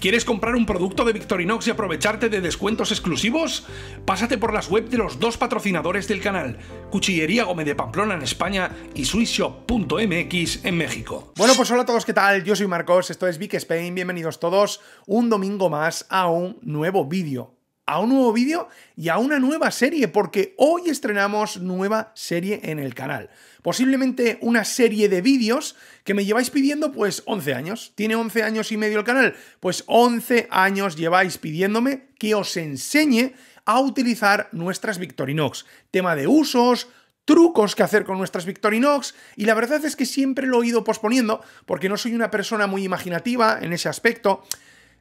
¿Quieres comprar un producto de Victorinox y aprovecharte de descuentos exclusivos? Pásate por las webs de los dos patrocinadores del canal, Cuchillería Gómez de Pamplona en España y SwissShop.mx en México. Bueno, pues hola a todos, ¿qué tal? Yo soy Marcos, esto es Vic Spain, bienvenidos todos un domingo más a un nuevo vídeo a un nuevo vídeo y a una nueva serie, porque hoy estrenamos nueva serie en el canal. Posiblemente una serie de vídeos que me lleváis pidiendo pues 11 años. ¿Tiene 11 años y medio el canal? Pues 11 años lleváis pidiéndome que os enseñe a utilizar nuestras Victorinox. Tema de usos, trucos que hacer con nuestras Victorinox y la verdad es que siempre lo he ido posponiendo porque no soy una persona muy imaginativa en ese aspecto.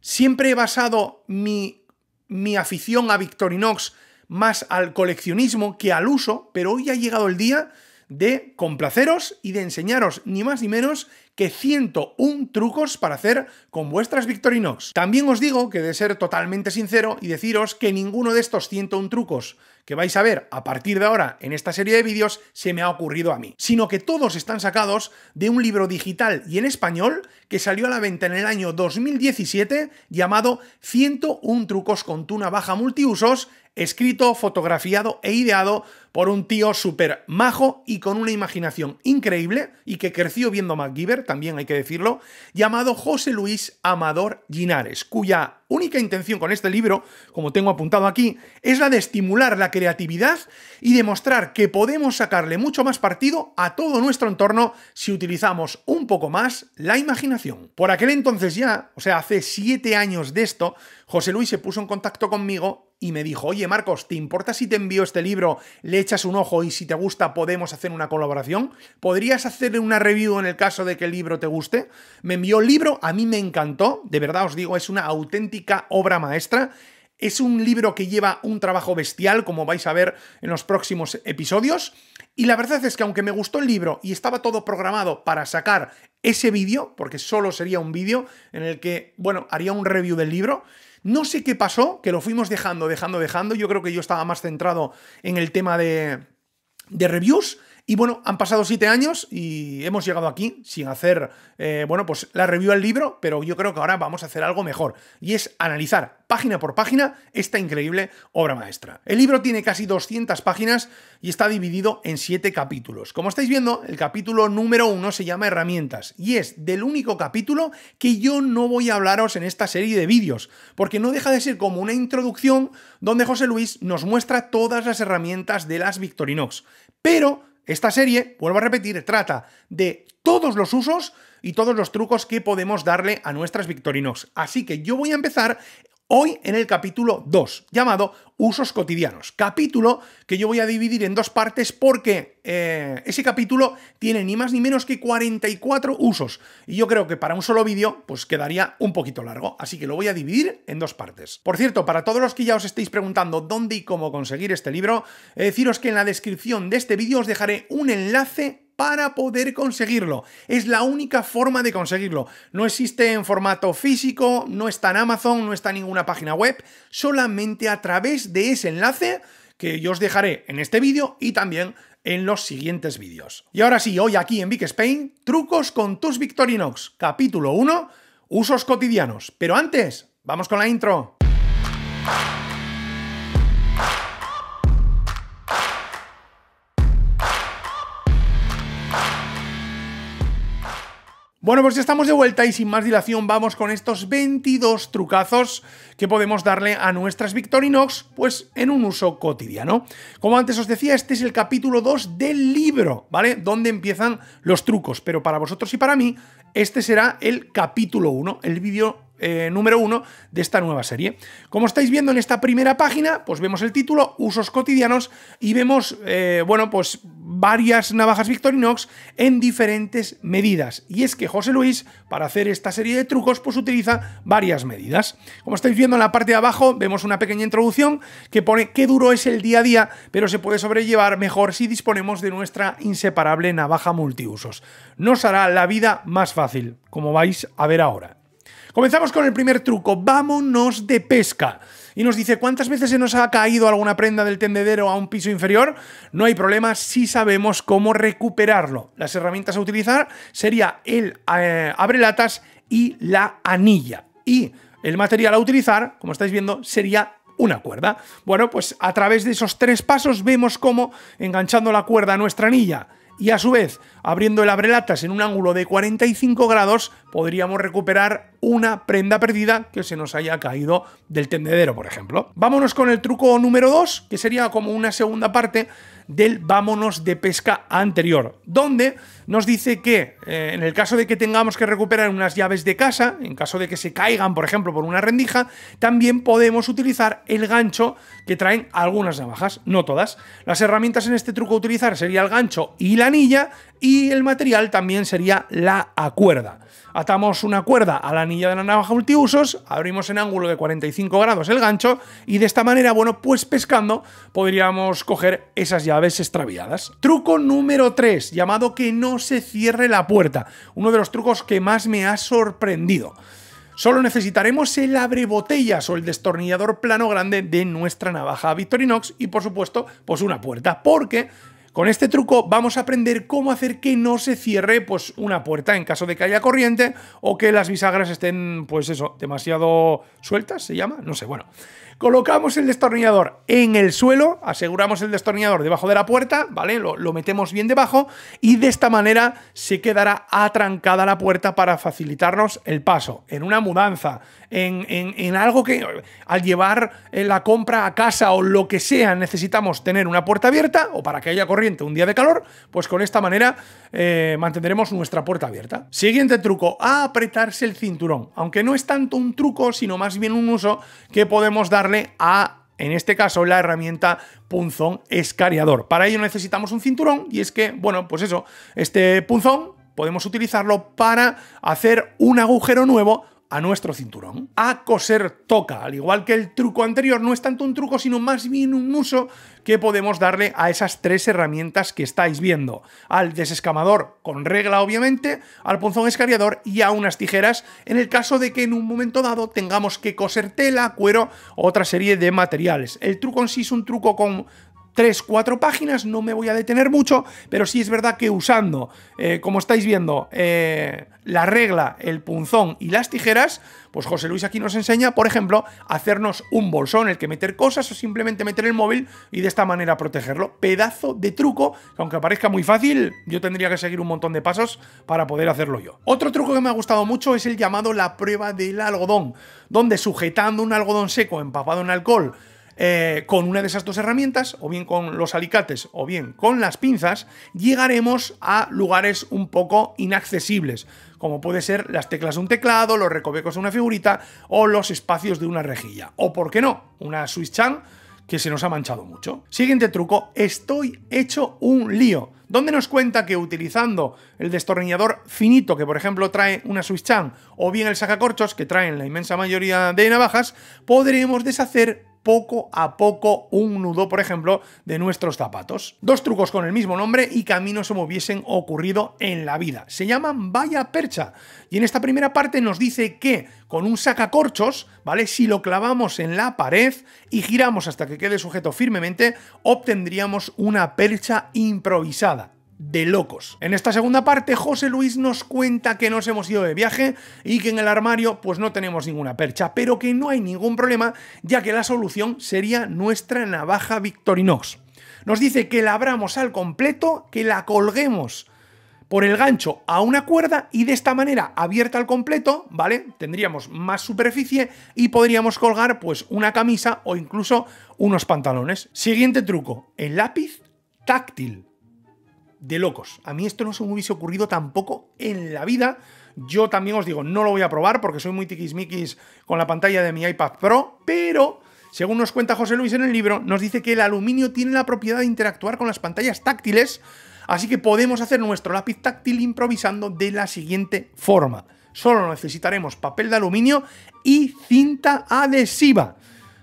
Siempre he basado mi mi afición a Victorinox más al coleccionismo que al uso, pero hoy ha llegado el día de complaceros y de enseñaros ni más ni menos que 101 trucos para hacer con vuestras Victorinox. También os digo que de ser totalmente sincero y deciros que ninguno de estos 101 trucos que vais a ver a partir de ahora en esta serie de vídeos se me ha ocurrido a mí, sino que todos están sacados de un libro digital y en español que salió a la venta en el año 2017 llamado 101 trucos con tuna baja multiusos escrito, fotografiado e ideado por un tío súper majo y con una imaginación increíble y que creció viendo MacGyver, también hay que decirlo, llamado José Luis Amador Linares, cuya única intención con este libro, como tengo apuntado aquí, es la de estimular la creatividad y demostrar que podemos sacarle mucho más partido a todo nuestro entorno si utilizamos un poco más la imaginación. Por aquel entonces ya, o sea, hace siete años de esto, José Luis se puso en contacto conmigo y me dijo, oye Marcos, ¿te importa si te envío este libro, le echas un ojo y si te gusta podemos hacer una colaboración? ¿Podrías hacer una review en el caso de que el libro te guste? Me envió el libro, a mí me encantó, de verdad os digo, es una auténtica obra maestra. Es un libro que lleva un trabajo bestial, como vais a ver en los próximos episodios. Y la verdad es que aunque me gustó el libro y estaba todo programado para sacar ese vídeo, porque solo sería un vídeo en el que, bueno, haría un review del libro, no sé qué pasó, que lo fuimos dejando, dejando, dejando. Yo creo que yo estaba más centrado en el tema de, de reviews y bueno, han pasado siete años y hemos llegado aquí sin hacer, eh, bueno, pues la review al libro, pero yo creo que ahora vamos a hacer algo mejor y es analizar página por página esta increíble obra maestra. El libro tiene casi 200 páginas y está dividido en siete capítulos. Como estáis viendo, el capítulo número uno se llama Herramientas y es del único capítulo que yo no voy a hablaros en esta serie de vídeos, porque no deja de ser como una introducción donde José Luis nos muestra todas las herramientas de las Victorinox. Pero esta serie, vuelvo a repetir, trata de todos los usos y todos los trucos que podemos darle a nuestras Victorinox. Así que yo voy a empezar Hoy en el capítulo 2, llamado Usos cotidianos. Capítulo que yo voy a dividir en dos partes porque eh, ese capítulo tiene ni más ni menos que 44 usos. Y yo creo que para un solo vídeo, pues quedaría un poquito largo. Así que lo voy a dividir en dos partes. Por cierto, para todos los que ya os estéis preguntando dónde y cómo conseguir este libro, eh, deciros que en la descripción de este vídeo os dejaré un enlace para poder conseguirlo. Es la única forma de conseguirlo. No existe en formato físico, no está en Amazon, no está en ninguna página web, solamente a través de ese enlace que yo os dejaré en este vídeo y también en los siguientes vídeos. Y ahora sí, hoy aquí en Big Spain, trucos con tus Victorinox, capítulo 1, usos cotidianos. Pero antes, vamos con la intro. Bueno, pues ya estamos de vuelta y sin más dilación vamos con estos 22 trucazos que podemos darle a nuestras Victorinox, pues en un uso cotidiano. Como antes os decía, este es el capítulo 2 del libro, ¿vale? Donde empiezan los trucos, pero para vosotros y para mí, este será el capítulo 1, el vídeo eh, número 1 de esta nueva serie. Como estáis viendo en esta primera página, pues vemos el título, usos cotidianos, y vemos, eh, bueno, pues varias navajas Victorinox en diferentes medidas. Y es que José Luis, para hacer esta serie de trucos, pues utiliza varias medidas. Como estáis viendo en la parte de abajo, vemos una pequeña introducción que pone qué duro es el día a día, pero se puede sobrellevar mejor si disponemos de nuestra inseparable navaja multiusos. Nos hará la vida más fácil, como vais a ver ahora. Comenzamos con el primer truco, vámonos de pesca. Y nos dice, ¿cuántas veces se nos ha caído alguna prenda del tendedero a un piso inferior? No hay problema si sabemos cómo recuperarlo. Las herramientas a utilizar sería el eh, abrelatas y la anilla. Y el material a utilizar, como estáis viendo, sería una cuerda. Bueno, pues a través de esos tres pasos vemos cómo, enganchando la cuerda a nuestra anilla, y a su vez, abriendo el abrelatas en un ángulo de 45 grados, podríamos recuperar una prenda perdida que se nos haya caído del tendedero, por ejemplo. Vámonos con el truco número 2, que sería como una segunda parte del vámonos de pesca anterior, donde nos dice que eh, en el caso de que tengamos que recuperar unas llaves de casa, en caso de que se caigan, por ejemplo, por una rendija, también podemos utilizar el gancho que traen algunas navajas, no todas. Las herramientas en este truco a utilizar sería el gancho y la anilla, y el material también sería la acuerda atamos una cuerda a la anilla de la navaja multiusos, abrimos en ángulo de 45 grados el gancho y de esta manera, bueno, pues pescando podríamos coger esas llaves extraviadas. Truco número 3, llamado que no se cierre la puerta, uno de los trucos que más me ha sorprendido. Solo necesitaremos el abrebotellas o el destornillador plano grande de nuestra navaja Victorinox y por supuesto, pues una puerta, porque con este truco vamos a aprender cómo hacer que no se cierre pues, una puerta en caso de que haya corriente o que las bisagras estén, pues eso, demasiado sueltas, se llama, no sé, bueno. Colocamos el destornillador en el suelo, aseguramos el destornillador debajo de la puerta, ¿vale? Lo, metemos bien debajo y de esta manera se quedará atrancada la puerta para facilitarnos el paso. En una mudanza, en, algo que al llevar eh, la compra a casa o lo que sea necesitamos tener una puerta abierta o para que haya corriente un día de calor, pues con esta manera eh, mantendremos nuestra puerta abierta. Siguiente truco, apretarse el cinturón. Aunque no es tanto un truco, sino más bien un uso que podemos dar a en este caso la herramienta punzón escariador. Para ello necesitamos un cinturón y es que, bueno, pues eso, este punzón podemos utilizarlo para hacer un agujero nuevo a nuestro cinturón. A coser toca, al igual que el truco anterior, no es tanto un truco, sino más bien un uso que podemos darle a esas tres herramientas que estáis viendo. Al desescamador con regla, obviamente, al punzón escariador y a unas tijeras, en el caso de que en un momento dado tengamos que coser tela, cuero otra serie de materiales. El truco en sí es un truco con 3, 4 páginas, no me voy a detener mucho, pero sí es verdad que usando, eh, como estáis viendo, eh, la regla, el punzón y las tijeras, pues José Luis aquí nos enseña, por ejemplo, hacernos un bolsón en el que meter cosas o simplemente meter el móvil y de esta manera protegerlo. Pedazo de truco, que aunque parezca muy fácil, yo tendría que seguir un montón de pasos para poder hacerlo yo. Otro truco que me ha gustado mucho es el llamado la prueba del algodón, donde sujetando un algodón seco empapado en alcohol, eh, con una de esas dos herramientas, o bien con los alicates o bien con las pinzas, llegaremos a lugares un poco inaccesibles, como puede ser las teclas de un teclado, los recovecos de una figurita o los espacios de una rejilla. O por qué no, una swiss Chan que se nos ha manchado mucho. Siguiente truco, estoy hecho un lío. Donde nos cuenta que utilizando el destornillador finito que por ejemplo trae una Swiss Chan o bien el sacacorchos que traen la inmensa mayoría de navajas, podremos deshacer poco a poco un nudo, por ejemplo, de nuestros zapatos. Dos trucos con el mismo nombre y caminos se me hubiesen ocurrido en la vida. Se llaman vaya percha. Y en esta primera parte nos dice que con un sacacorchos, ¿vale? Si lo clavamos en la pared y giramos hasta que quede sujeto firmemente, obtendríamos una percha improvisada de locos. En esta segunda parte, José Luis nos cuenta que nos hemos ido de viaje y que en el armario pues no tenemos ninguna percha, pero que no hay ningún problema, ya que la solución sería nuestra navaja Victorinox. Nos dice que la abramos al completo, que la colguemos por el gancho a una cuerda y de esta manera abierta al completo, ¿vale? Tendríamos más superficie y podríamos colgar pues una camisa o incluso unos pantalones. Siguiente truco, el lápiz táctil de locos. A mí esto no se me hubiese ocurrido tampoco en la vida. Yo también os digo, no lo voy a probar porque soy muy tiquismiquis con la pantalla de mi iPad Pro, pero según nos cuenta José Luis en el libro, nos dice que el aluminio tiene la propiedad de interactuar con las pantallas táctiles, así que podemos hacer nuestro lápiz táctil improvisando de la siguiente forma. Solo necesitaremos papel de aluminio y cinta adhesiva.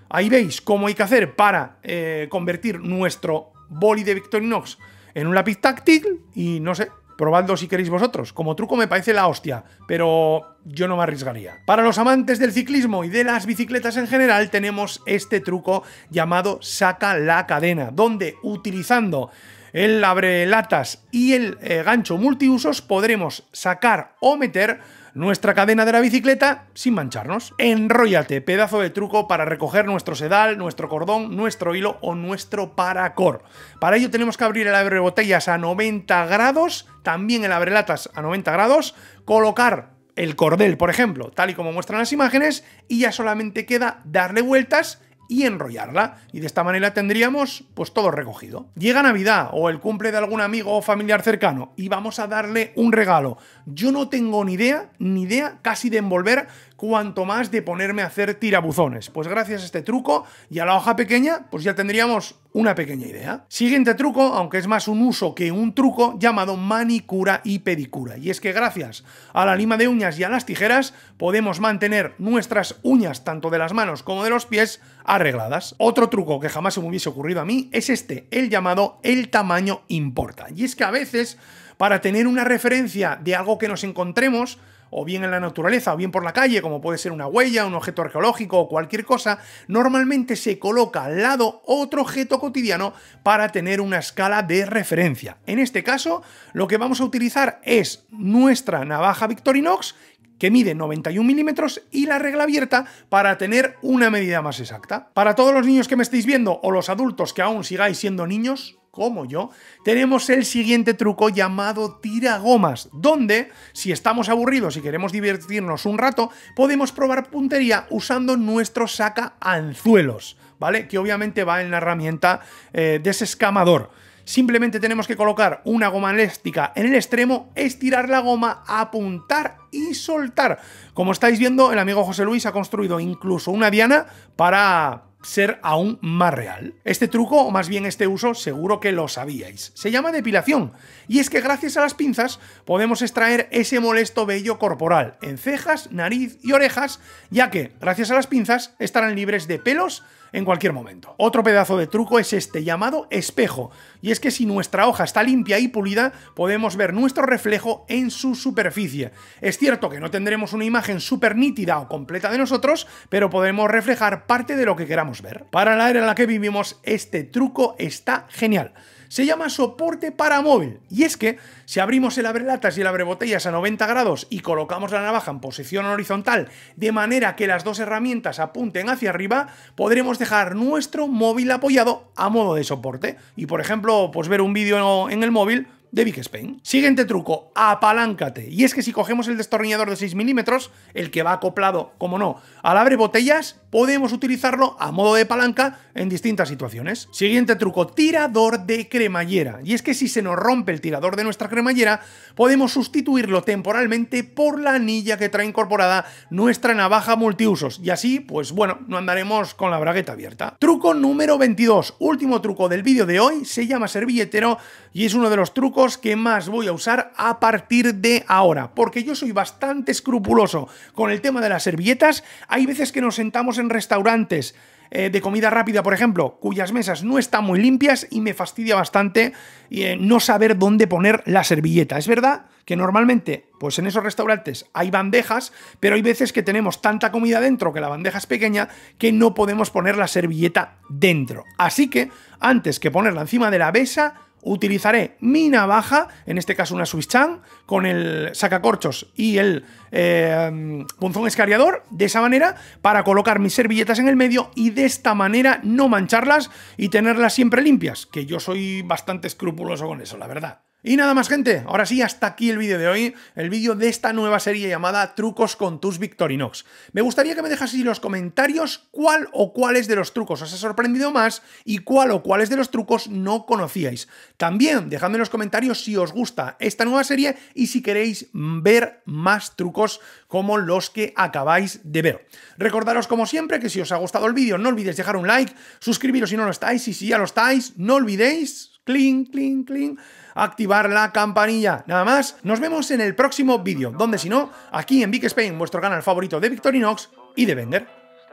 Ahí veis cómo hay que hacer para eh, convertir nuestro boli de Victorinox en un lápiz táctil y no sé, Probadlo si queréis vosotros. Como truco me parece la hostia, pero yo no me arriesgaría. Para los amantes del ciclismo y de las bicicletas en general tenemos este truco llamado saca la cadena, donde utilizando el abrelatas y el eh, gancho multiusos podremos sacar o meter nuestra cadena de la bicicleta sin mancharnos. Enróllate, pedazo de truco para recoger nuestro sedal, nuestro cordón, nuestro hilo o nuestro paracord. Para ello tenemos que abrir el abre botellas a 90 grados, también el abrelatas a 90 grados, colocar el cordel, por ejemplo, tal y como muestran las imágenes, y ya solamente queda darle vueltas y enrollarla. Y de esta manera tendríamos pues todo recogido. Llega Navidad o el cumple de algún amigo o familiar cercano y vamos a darle un regalo. Yo no tengo ni idea, ni idea casi de envolver, cuanto más de ponerme a hacer tirabuzones. Pues gracias a este truco y a la hoja pequeña, pues ya tendríamos una pequeña idea. Siguiente truco, aunque es más un uso que un truco, llamado manicura y pedicura. Y es que gracias a la lima de uñas y a las tijeras, podemos mantener nuestras uñas, tanto de las manos como de los pies, arregladas. Otro truco que jamás se me hubiese ocurrido a mí es este, el llamado el tamaño importa. Y es que a veces, para tener una referencia de algo que nos encontremos, o bien en la naturaleza, o bien por la calle, como puede ser una huella, un objeto arqueológico o cualquier cosa, normalmente se coloca al lado otro objeto cotidiano para tener una escala de referencia. En este caso, lo que vamos a utilizar es nuestra navaja Victorinox, que mide 91 milímetros y la regla abierta para tener una medida más exacta. Para todos los niños que me estéis viendo o los adultos que aún sigáis siendo niños, como yo, tenemos el siguiente truco llamado tiragomas, donde, si estamos aburridos y queremos divertirnos un rato, podemos probar puntería usando nuestro saca anzuelos, ¿vale? Que obviamente va en la herramienta ese eh, desescamador. Simplemente tenemos que colocar una goma elástica en el extremo, estirar la goma, apuntar y soltar. Como estáis viendo, el amigo José Luis ha construido incluso una diana para ser aún más real. Este truco, o más bien este uso, seguro que lo sabíais. Se llama depilación, y es que gracias a las pinzas podemos extraer ese molesto vello corporal en cejas, nariz y orejas, ya que, gracias a las pinzas, estarán libres de pelos, en cualquier momento. Otro pedazo de truco es este, llamado espejo, y es que si nuestra hoja está limpia y pulida, podemos ver nuestro reflejo en su superficie. Es cierto que no tendremos una imagen súper nítida o completa de nosotros, pero podemos reflejar parte de lo que queramos ver. Para la era en la que vivimos, este truco está genial se llama soporte para móvil. Y es que si abrimos el abrelatas y el abrebotellas a 90 grados y colocamos la navaja en posición horizontal de manera que las dos herramientas apunten hacia arriba, podremos dejar nuestro móvil apoyado a modo de soporte. Y por ejemplo, pues ver un vídeo en el móvil de Big Spain. Siguiente truco, apaláncate. Y es que si cogemos el destornillador de 6 milímetros, el que va acoplado, como no, al abre botellas, podemos utilizarlo a modo de palanca en distintas situaciones. Siguiente truco, tirador de cremallera. Y es que si se nos rompe el tirador de nuestra cremallera, podemos sustituirlo temporalmente por la anilla que trae incorporada nuestra navaja multiusos. Y así, pues bueno, no andaremos con la bragueta abierta. Truco número 22, último truco del vídeo de hoy, se llama servilletero y es uno de los trucos que más voy a usar a partir de ahora, porque yo soy bastante escrupuloso con el tema de las servilletas. Hay veces que nos sentamos en restaurantes eh, de comida rápida, por ejemplo, cuyas mesas no están muy limpias y me fastidia bastante eh, no saber dónde poner la servilleta. Es verdad que normalmente, pues en esos restaurantes hay bandejas, pero hay veces que tenemos tanta comida dentro que la bandeja es pequeña que no podemos poner la servilleta dentro. Así que, antes que ponerla encima de la mesa, utilizaré mi navaja, en este caso una Swiss Chan, con el sacacorchos y el eh, punzón escariador, de esa manera, para colocar mis servilletas en el medio y de esta manera no mancharlas y tenerlas siempre limpias, que yo soy bastante escrupuloso con eso, la verdad. Y nada más gente, ahora sí, hasta aquí el vídeo de hoy, el vídeo de esta nueva serie llamada Trucos con tus Victorinox. Me gustaría que me dejaseis en los comentarios cuál o cuáles de los trucos os ha sorprendido más y cuál o cuáles de los trucos no conocíais. También dejadme en los comentarios si os gusta esta nueva serie y si queréis ver más trucos como los que acabáis de ver. Recordaros como siempre que si os ha gustado el vídeo no olvidéis dejar un like, suscribiros si no lo estáis y si ya lo estáis no olvidéis Cling, clink, clink, activar la campanilla. Nada más, nos vemos en el próximo vídeo, donde si no, aquí en Big Spain, vuestro canal favorito de Victorinox y de Vender.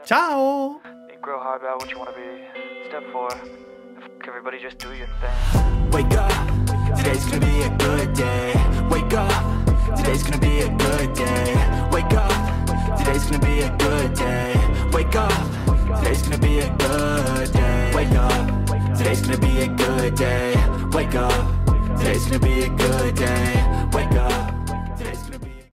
¡Chao! Today's gonna be a good day, wake up Today's gonna be a good day, wake up